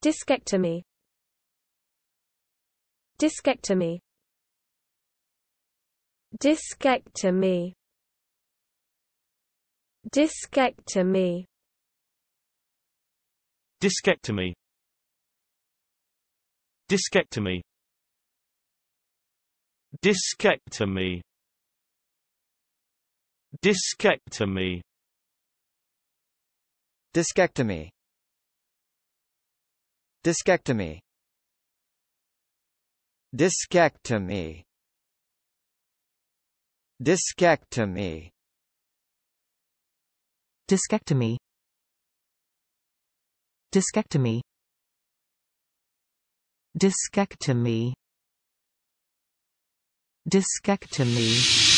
Discectomy Discectomy Discectomy Discectomy Discectomy Discectomy Discectomy Discectomy Discectomy Discectomy Discectomy Discectomy Discectomy Discectomy Discectomy Discectomy